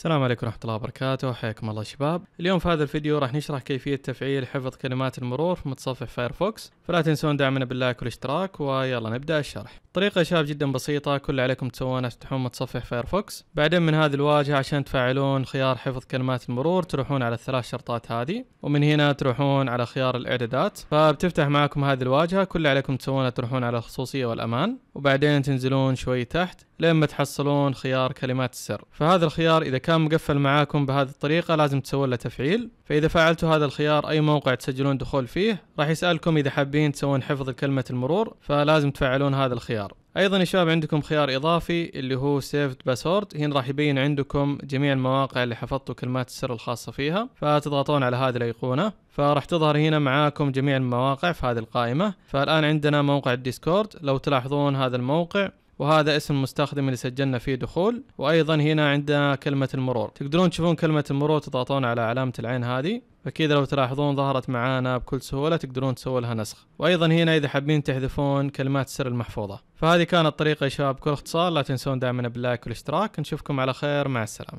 السلام عليكم ورحمة الله وبركاته حياكم الله شباب اليوم في هذا الفيديو راح نشرح كيفية تفعيل حفظ كلمات المرور في متصفح فايرفوكس فلا تنسون دعمنا باللايك والاشتراك ويلا نبدأ الشرح طريقة يا شباب جدا بسيطة كل اللي عليكم تسوونه تفتحون متصفح فايرفوكس بعدين من هذه الواجهة عشان تفعلون خيار حفظ كلمات المرور تروحون على الثلاث شرطات هذه ومن هنا تروحون على خيار الاعدادات فبتفتح معكم هذه الواجهة كل اللي عليكم تسوونه تروحون على الخصوصية والامان وبعدين تنزلون شوي تحت لين ما تحصلون خيار كلمات السر فهذا الخيار اذا كان مقفل معاكم بهذه الطريقة لازم تسوون له تفعيل فاذا فعلتوا هذا الخيار اي موقع تسجلون دخول فيه راح يسألكم اذا حابين تسوون حفظ كلمة المرور فلازم تفعلون هذا الخيار ايضا يا شباب عندكم خيار اضافي اللي هو سيفد باسورد هنا راح يبين عندكم جميع المواقع اللي حفظتوا كلمات السر الخاصه فيها فتضغطون على هذه الايقونه فراح تظهر هنا معاكم جميع المواقع في هذه القائمه فالان عندنا موقع الديسكورد لو تلاحظون هذا الموقع وهذا اسم المستخدم اللي سجلنا فيه دخول وايضا هنا عندنا كلمه المرور تقدرون تشوفون كلمه المرور تضغطون على علامه العين هذه فكذا لو تلاحظون ظهرت معانا بكل سهولة تقدرون تسوون لها نسخ وأيضا هنا إذا حابين تحذفون كلمات السر المحفوظة فهذه كانت طريقة يا شباب بكل اختصار لا تنسون دعمنا باللايك والاشتراك نشوفكم على خير مع السلامة